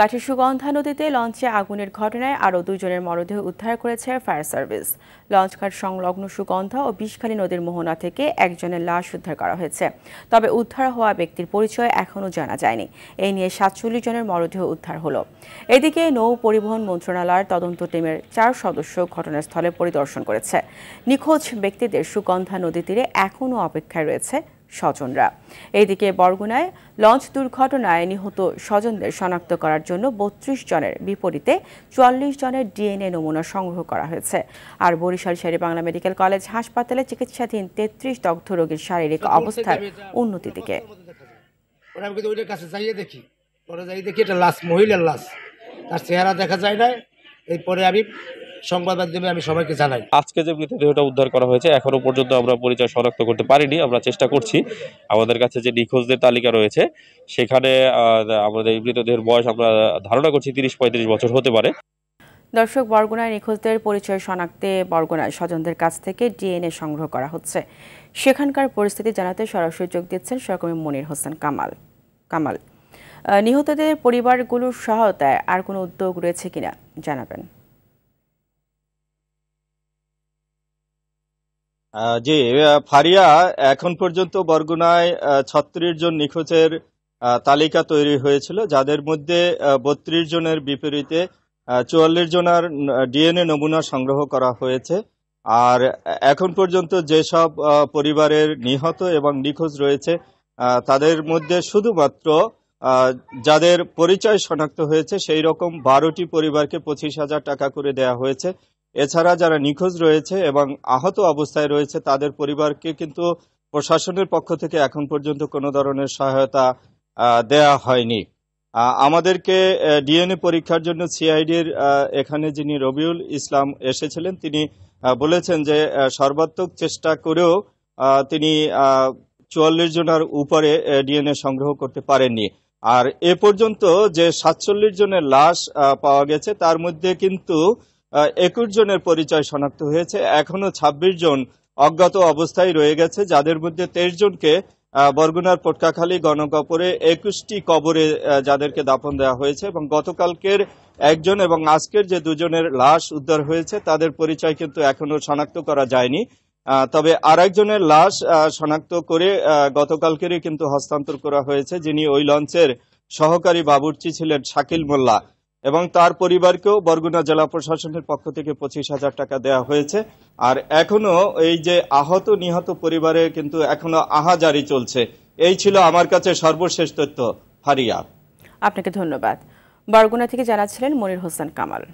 কাঠি সুগন্ধা নদীতে লঞ্চে আগুনের ঘটনায় আরও দুজনের মরদেহ উদ্ধার করেছে ফায়ার সার্ভিস লঞ্চঘাট সংলগ্ন সুগন্ধা ও বিষখালী নদীর মোহনা থেকে একজনের লাশ উদ্ধার করা হয়েছে তবে উদ্ধার হওয়া ব্যক্তির পরিচয় এখনও জানা যায়নি এই নিয়ে সাতচল্লিশ জনের মরদেহ উদ্ধার হল এদিকে নৌ পরিবহন মন্ত্রণালয়ের তদন্ত টিমের চার সদস্য ঘটনাস্থলে পরিদর্শন করেছে নিখোঁজ ব্যক্তিদের সুগন্ধা নদী তীরে এখনও অপেক্ষায় রয়েছে স্বজনরা এদিকে বরগুনায় লঞ্চ দুর্ঘটনায় নিহত স্বজনদের শনাক্ত করার জন্য বত্রিশ জনের বিপরীতে চুয়াল্লিশ জনের ডিএনএ নমুনা সংগ্রহ করা হয়েছে আর বরিশাল শেরে বাংলা মেডিকেল কলেজ হাসপাতালে চিকিৎসাধীন তেত্রিশ দগ্ধ রোগীর শারীরিক অবস্থার উন্নতি দিকে পরে যাই দেখি এটা লাশ মহিলার লাশ তার চেহারা দেখা যায় না এরপরে আমি সংবাদ মাধ্যমে আমি সবাইকে জানাই আজকে যে মৃতদেহটা উদ্ধার করা হয়েছে এখনো পর্যন্ত আমরা পরিচয় শনাক্ত করতে পারিনি আমরা চেষ্টা করছি আমাদের কাছে যে নিখোঁজদের তালিকা রয়েছে সেখানে আমাদের মৃতদেহের বয়স আমরা ধারণা করছি তিরিশ পঁয়ত্রিশ বছর হতে পারে দর্শক বরগুনায় নিখোঁজদের পরিচয় শনাক্তে বরগুনায় স্বজনদের কাছ থেকে ডিএনএ সংগ্রহ করা হচ্ছে সেখানকার পরিস্থিতি জানাতে সরাসরি যোগ দিচ্ছেন সহকর্মী মনির হোসেন কামাল কামাল নিহতদের পরিবারগুলোর সহায়তায় আর কোনো উদ্যোগ রয়েছে কিনা জানাবেন জি ফারিয়া এখন পর্যন্ত বরগুনায় ছত্রিশ জন নিখোঁজের তালিকা তৈরি হয়েছিল যাদের মধ্যে বত্রিশ জনের বিপরীতে চুয়াল্লিশ জনের ডিএনএ নমুনা সংগ্রহ করা হয়েছে আর এখন পর্যন্ত যেসব পরিবারের নিহত এবং নিখোঁজ রয়েছে তাদের মধ্যে শুধুমাত্র যাদের পরিচয় শনাক্ত হয়েছে সেই রকম বারোটি পরিবারকে পঁচিশ হাজার টাকা করে দেয়া হয়েছে এছাড়া যারা নিখোঁজ রয়েছে এবং আহত অবস্থায় রয়েছে তাদের পরিবারকে কিন্তু প্রশাসনের পক্ষ থেকে এখন পর্যন্ত কোনো ধরনের সহায়তা দেয়া হয়নি আমাদেরকে ডিএনএ পরীক্ষার জন্য সিআইডির এখানে যিনি রবিউল ইসলাম এসেছিলেন তিনি বলেছেন যে সর্বাত্মক চেষ্টা করেও তিনি চুয়াল্লিশ জনের উপরে ডিএনএ সংগ্রহ করতে পারেননি আর এ পর্যন্ত যে সাতচল্লিশ জনের লাশ পাওয়া গেছে তার মধ্যে কিন্তু একুশ জনের পরিচয় শনাক্ত হয়েছে এখনো ২৬ জন অজ্ঞাত অবস্থায় রয়ে গেছে যাদের মধ্যে তেইশ জনকে বরগুনার পটকাখালী গণকপরে একুশটি কবরে যাদেরকে দাফন দেওয়া হয়েছে এবং গতকালকের একজন এবং আজকের যে দুজনের লাশ উদ্ধার হয়েছে তাদের পরিচয় কিন্তু এখনো শনাক্ত করা যায়নি তবে আর একজনের লাশ শনাক্ত করে গতকালকেরই কিন্তু হস্তান্তর করা হয়েছে যিনি ওই লঞ্চের সহকারী বাবুর্চি ছিলেন শাকিল মোল্লা এবং তার পরিবারকেও বরগুনা জেলা প্রশাসনের পক্ষ থেকে পঁচিশ হাজার টাকা দেয়া হয়েছে আর এখনো এই যে আহত নিহত পরিবারে কিন্তু এখনো আহাজারি চলছে এই ছিল আমার কাছে সর্বশেষ তথ্য হারিয়া আপনাকে ধন্যবাদ বরগুনা থেকে জানাচ্ছিলেন মনির হোসেন কামাল